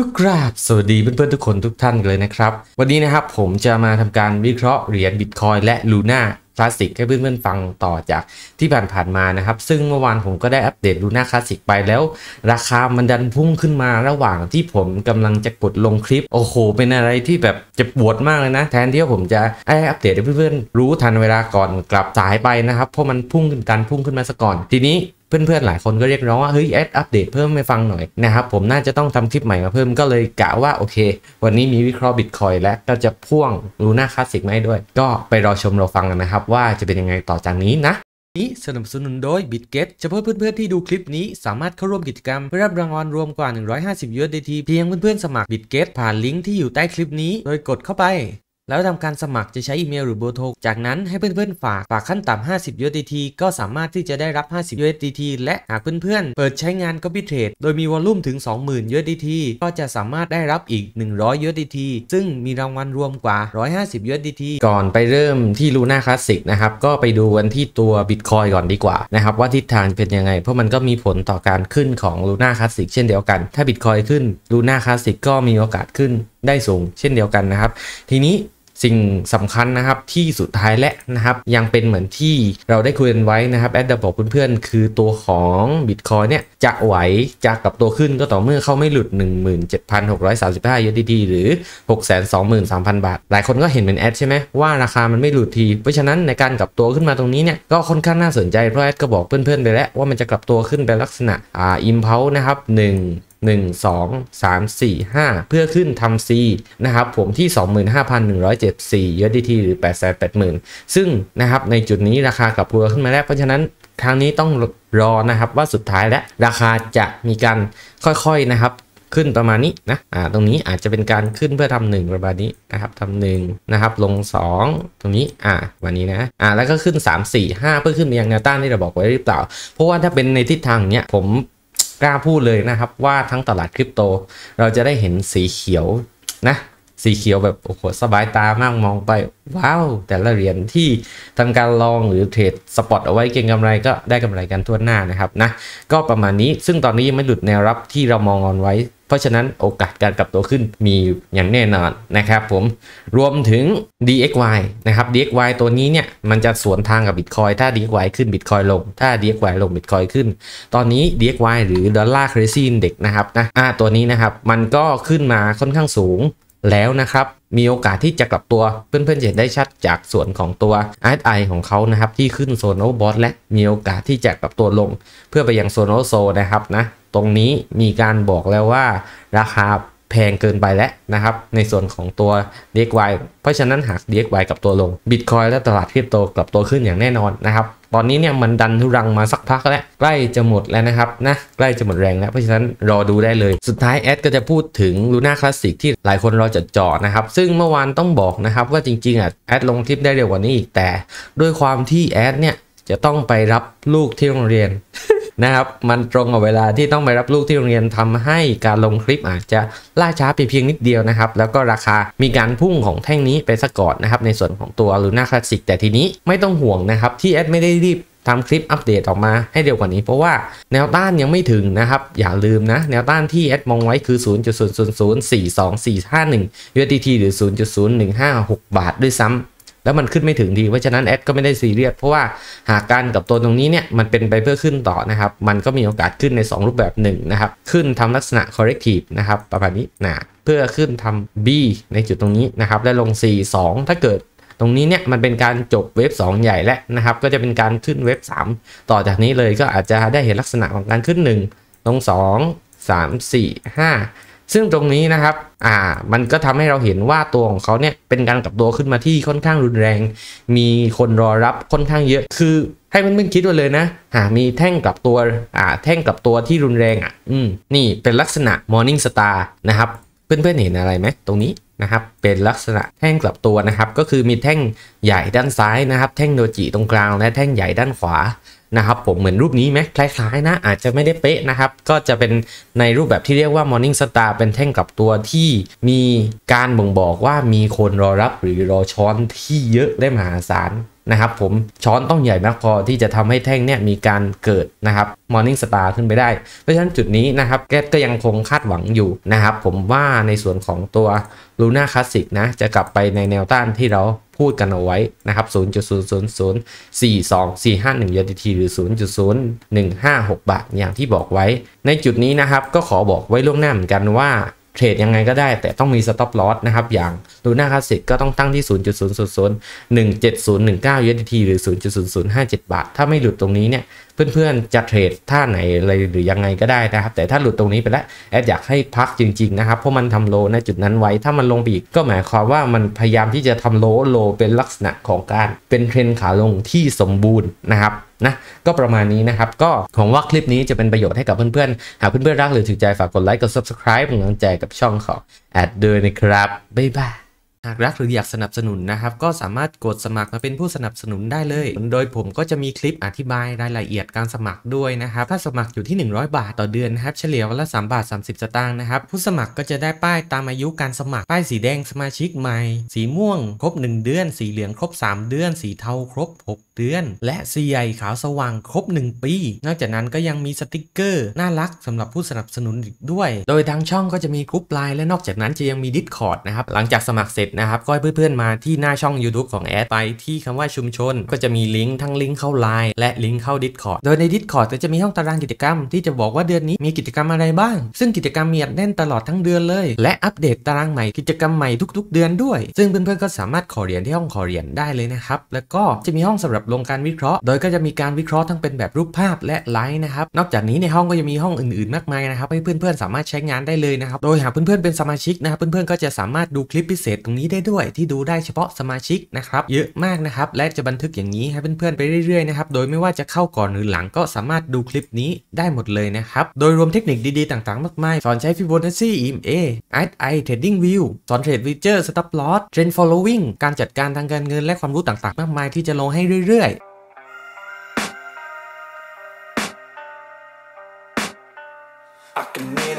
ทุกราบสวัสดีเพื่อนๆ ทุกคนทุกท่านเลยนะครับ วันนี้นะครับ ผมจะมาทำการวิเคราะห์เหรียญบิตคอยและลูน่าคลาสสิกให้เพื่อนๆ ฟังต่อจากที่ผ่านๆมานะครับ ซึ่งเมื่อวานผมก็ได้อัปเดตลูน่าคลาสสิกไปแล้ว ราคามันดันพุ่งขึ้นมาระหว่างที่ผมกำลังจะกดลงคลิป โอ้โหเป็นอะไรที่แบบจะปวดมากเลยนะ แทนที่ผมจะไอ้อัปเดตให้เพื่อนๆ รู้ทันเวลาก่อนกลับสายไปนะครับ เพราะมันพุ่งขึ้นดันพุ่งขึ้นมาซะก่อนทีนี้เพื่อนๆ หลายคนก็เรียกร้องว่า เฮ้ยแอดอัปเดตเพิ่มให้ฟังหน่อย นะครับผมน่าจะต้องทำคลิปใหม่มาเพิ่มก็เลยกะว่า โอเค วันนี้มีวิเคราะห์บิตคอยและก็จะพ่วงลูน่าคลาสสิกไหมด้วย ก็ไปรอชมรอฟังกันนะครับว่าจะเป็นยังไงต่อจากนี้นะ นี้สนับสนุนโดย BitGet เฉพาะเพื่อนๆที่ดูคลิปนี้ สามารถเข้าร่วมกิจกรรมเพื่อรับรางวัลรวมกว่า 150 USDT เพียงเพื่อนๆสมัคร BitGet ผ่านลิงก์ที่อยู่ใต้คลิปนี้โดยกดเข้าไปแล้วทำการสมัครจะใช้อีเมลหรือเบอร์โทร จากนั้นให้เพื่อนๆฝากฝากขั้นต่ำา50 USDT ก็สามารถที่จะได้รับ 50 USDT และหากเพื่อนๆ เปิดใช้งาน Copy Trade โดยมีวอลลุ่มถึง 20,000 USDT ก็จะสามารถได้รับอีก 100 USDT ซึ่งมีรางวัลรวมกว่า 150 USDT ก่อนไปเริ่มที่ลูน่าคลาสสิกนะครับ ก็ไปดูกันที่ตัวบิตคอยก่อนดีกว่า นะครับว่าทิศทางเป็นยังไง เพราะมันก็มีผลต่อการขึ้นของลูน่าคลาสสิกเช่นเดียวกัน ถ้าบิตคอยขึ้นลูน่าคลาสสิก็มีโอกาสขึ้นได้สูง เช่นเดียวกันนะครับทีนี้สิ่งสำคัญนะครับ ที่สุดท้ายและนะครับ ยังเป็นเหมือนที่เราได้คุยกันไว้นะครับ แอดดบอกเพื่อนๆ คือตัวของบิตคอยเนี่ย จะไหวจะกลับตัวขึ้นก็ต่อเมื่อเขาไม่หลุด 17,635 USDT หรือ 623,000 บาท หลายคนก็เห็นเป็นแอดใช่ไหมว่าราคามันไม่หลุดที เพราะฉะนั้นในการกลับตัวขึ้นมาตรงนี้เนี่ย ก็ค่อนข้างน่าสนใจเพราะแอดก็บอกเพื่อนๆไปแล้วว่ามันจะกลับตัวขึ้นเป็นลักษณะอ่าอิมเพลนะครับ1 1 2 3 4 5 เพื่อขึ้นทำ C นะครับผมที่ 25,174 USDT หรือ 880,000 ซึ่งนะครับในจุดนี้ราคากับพัวขึ้นมาแล้วเพราะฉะนั้นครั้งนี้ต้องรอนะครับว่าสุดท้ายและราคาจะมีการค่อยๆนะครับ ขึ้นประมาณนี้นะอ่าตรงนี้อาจจะเป็นการขึ้นเพื่อทำหนึ่งประมาณนี้นะครับทำหนึ่งนะครับลง 2 ตรงนี้อ่าวันนี้นะอ่าแล้วก็ขึ้น 3 4 5 เพื่อขึ้นไปยังแนวต้านที่เราบอกไว้หรือเปล่า เพราะว่าถ้าเป็นในทิศทางเนี้ยผมกล้าพูดเลยนะครับว่าทั้งตลาดคริปโตเราจะได้เห็นสีเขียวนะ สีเขียวแบบโอ้โห สบายตามากมองไป ว้าวแต่ละเหรียญที่ทำการลองหรือเทรดสปอต เอาไว้เก็งกำไรก็ได้กำไรกันทั่วหน้านะครับนะก็ประมาณนี้ซึ่งตอนนี้ยังไม่หลุดแนวรับที่เรามองอนไว้เพราะฉะนั้นโอกาสการกลับตัวขึ้นมีอย่างแน่นอนนะครับผมรวมถึง DXY นะครับ DXY ตัวนี้เนี่ยมันจะสวนทางกับ Bitcoin ถ้า DXY ขึ้น Bitcoin ลง ถ้า DXY ลง Bitcoin ขึ้นตอนนี้ DXY หรือ Dollar Currency Index นะครับนะอ่าตัวนี้นะครับมันก็ขึ้นมาค่อนข้างสูงแล้วนะครับมีโอกาสที่จะกลับตัว เพื่อนๆเห็นได้ชัดจากส่วนของตัว RSI ของเขานะครับ ที่ขึ้นโซนโอบอสและมีโอกาสที่จะกลับตัวลง เพื่อไปยังโซนโอโซนะครับนะตรงนี้มีการบอกแล้วว่าราคาแพงเกินไปแล้วนะครับ ในส่วนของตัว DXY เพราะฉะนั้นหาก DXY กับตัวลง Bitcoin และตลาดคริปโตกับตัวขึ้นอย่างแน่นอนนะครับตอนนี้เนี่ยมันดันทุรังมาสักพักแล้ว ใกล้จะหมดแล้วนะครับนะใกล้จะหมดแรงแล้วเพราะฉะนั้นรอดูได้เลย สุดท้ายแอดก็จะพูดถึงลูน่าคลาสสิกที่หลายคนรอจัดจ่อนะครับ ซึ่งเมื่อวานต้องบอกนะครับว่าจริงๆอ่ะแอดลงคลิปได้เร็วกว่านี้อีกแต่ด้วยความที่แอดเนี่ยจะต้องไปรับลูกที่โรงเรียนนะครับมันตรงกับเวลาที่ต้องไปรับลูกที่โรงเรียนทำให้การลงคลิปอาจจะล่าช้าไปเพียงนิดเดียวนะครับ แล้วก็ราคามีการพุ่งของแท่งนี้ไปสะกอดนะครับในส่วนของตัวลูน่าคลาสสิกแต่ทีนี้ไม่ต้องห่วงนะครับ ที่แอดไม่ได้รีบทำคลิปอัปเดตออกมาให้เร็วกว่านี้ เพราะว่าแนวต้านยังไม่ถึงนะครับอย่าลืมนะแนวต้านที่แอดมองไว้คือ 0.00042451 USDT หรือ 0.0156 บาท ด้วยซ้ำแล้วมันขึ้นไม่ถึงที เพราะฉะนั้นแอดก็ไม่ได้ซีเรียส เพราะว่าหากการกับตัวตรงนี้เนี่ยมันเป็นไปเพื่อขึ้นต่อนะครับ มันก็มีโอกาสขึ้นใน 2 รูปแบบ 1 นะครับ ขึ้นทำลักษณะ corrective นะครับประมาณนี้นะ เพื่อขึ้นทำ B ในจุดตรงนี้นะครับและลง C 2ถ้าเกิด ตรงนี้เนี่ยมันเป็นการจบเว็บ 2 ใหญ่แล้วนะครับ ก็จะเป็นการขึ้นเว็บ3ต่อจากนี้เลยก็อาจจะได้เห็นลักษณะของการขึ้น1ลง2 3 4 5ซึ่งตรงนี้นะครับ อ่า มันก็ทำให้เราเห็นว่าตัวของเขาเนี่ยเป็นการกลับตัวขึ้นมาที่ค่อนข้างรุนแรง มีคนรอรับค่อนข้างเยอะ คือ ให้เพื่อนๆคิดไว้เลยนะหามีแท่งกลับตัว อ่า แท่งกลับตัวที่รุนแรงอ่ะ อืมนี่เป็นลักษณะ Morning Star นะครับ เพื่อนๆเห็นอะไรไหมตรงนี้นะครับ เป็นลักษณะแท่งกลับตัวนะครับ ก็คือมีแท่งใหญ่ด้านซ้ายนะครับ แท่งโดจิตรงกลาง และแท่งใหญ่ด้านขวานะครับผมเหมือนรูปนี้ไหมคล้ายๆนะอาจจะไม่ได้เป๊ะนะครับก็จะเป็นในรูปแบบที่เรียกว่า Morning Star เป็นแท่งกับตัวที่มีการบ่งบอกว่ามีคนรอรับหรือรอช้อนที่เยอะได้มหาศาลนะครับผมช้อนต้องใหญ่มากพอที่จะทำให้แท่งเนี่ยมีการเกิดนะครับมอร์นิ่งสตาร์ขึ้นไปได้เพราะฉะนั้นจุดนี้นะครับแกก็ยังคงคาดหวังอยู่นะครับผมว่าในส่วนของตัวลูน่าคลาสสิกนะจะกลับไปในแนวต้านที่เราพูดกันเอาไว้นะครับ 0.0004241 USDT หรือ 0.0156 บาทอย่างที่บอกไว้ ในจุดนี้นะครับก็ขอบอกไว้ล่วงหน้าเหมือนกันว่าเทรดยังไงก็ได้แต่ต้องมีสต็อปลอสนะครับอย่างลูน่าคลาสสิกก็ต้องตั้งที่ 0.00017019 USDT หรือ0.0057 บาท ถ้าไม่หลุดตรงนี้เนี่ย เพื่อนๆ จะเทรดท่าไหนอะไรหรือยังไงก็ได้นะครับแต่ถ้าหลุดตรงนี้ไปแล้ว แอดอยากให้พักจริง ๆ นะครับเพราะมันทำโลในะจุดนั้นไว้ถ้ามันลงไปอีกก็หมายความว่ามันพยายามที่จะทำโลโลเป็นลักษณะของการ เป็นเทรนขาลงที่สมบูรณ์นะครับนะก็ประมาณนี้นะครับ ก็หวังว่าคลิปนี้จะเป็นประโยชน์ให้กับเพื่อนๆ หากเพื่อนๆรักหรือถือใจฝากกดไลค์กด subscribe เป็นกำลังใจกับช่องของแอดด้วยนะครับบ๊ายบายหากรักหรืออยากสนับสนุนนะครับก็สามารถกดสมัครมาเป็นผู้สนับสนุนได้เลย โดยผมก็จะมีคลิปอธิบายรายละเอียดการสมัครด้วยนะครับถ้าสมัครอยู่ที่ 100 บาทต่อเดือนนะครับ เฉลี่ยวันละ3บาท 30 สตางค์นะครับผู้สมัครก็จะได้ป้ายตามอายุการสมัคร ป้ายสีแดงสมาชิกใหม่สีม่วง ครบ 1 เดือน สีเหลืองครบ 3 เดือน สีเทาครบ 6เดือน และสีใหญ่ขาวสว่างครบ 1 ปี นอกจากนั้นก็ยังมีสติกเกอร์น่ารักสำหรับผู้สนับสนุนด้วย โดยทางช่องก็จะมีกรุ๊ปไลน์และนอกจากนั้นจะยังมีดิสคอร์ดนะครับหลังจากสมัครเสร็จนะครับก็ให้เพื่อนๆมาที่หน้าช่อง YouTube ของแอดไป ที่คำว่าชุมชน ก็จะมีลิงก์ทั้งลิงก์เข้าไลน์และลิงก์เข้า Discord โดยใน Discord ก็จะมีห้องตารางกิจกรรมที่จะบอกว่าเดือนนี้มีกิจกรรมอะไรบ้างซึ่งกิจกรรมมีอัดแน่นตลอดทั้งเดือนเลย และอัปเดตตารางใหม่กิจกรรมใหม่ทุกๆ เดือนด้วย ซึ่งเพื่อน ๆก็สามารถขอเรียนที่ห้องขอเรียนได้เลยนะครับแล้วก็จะมีห้องสำหรับลงการวิเคราะห์ โดยก็จะมีการวิเคราะห์ทั้งเป็นแบบรูปภาพและไลน์นะครับนอกจากนี้ในห้องก็จะมีห้องอื่นๆมากมายนะครับให้เพื่อนๆสามารถใช้งานได้เลยนะครับโดยหากเพื่อนๆเป็นสมาชิกนะครับเพื่อนๆก็จะสามารถดูคลิปพิเศษตรงนี้ได้ด้วยที่ดูได้เฉพาะสมาชิกนะครับ เยอะมากนะครับ และจะบันทึกอย่างนี้ให้เพื่อนๆไปเรื่อยๆนะครับ โดยไม่ว่าจะเข้าก่อนหรือหลังก็สามารถดูคลิปนี้ได้หมดเลยนะครับ โดยรวมเทคนิคดีๆต่างๆมากมายสอนใช้ Fibonacci EMA RSI Trading View สอนเทรด Feature Stop Loss Trend Following การจัดการทางการเงินและความรู้ต่างๆมากมายที่จะลงให้เรื่อย ๆ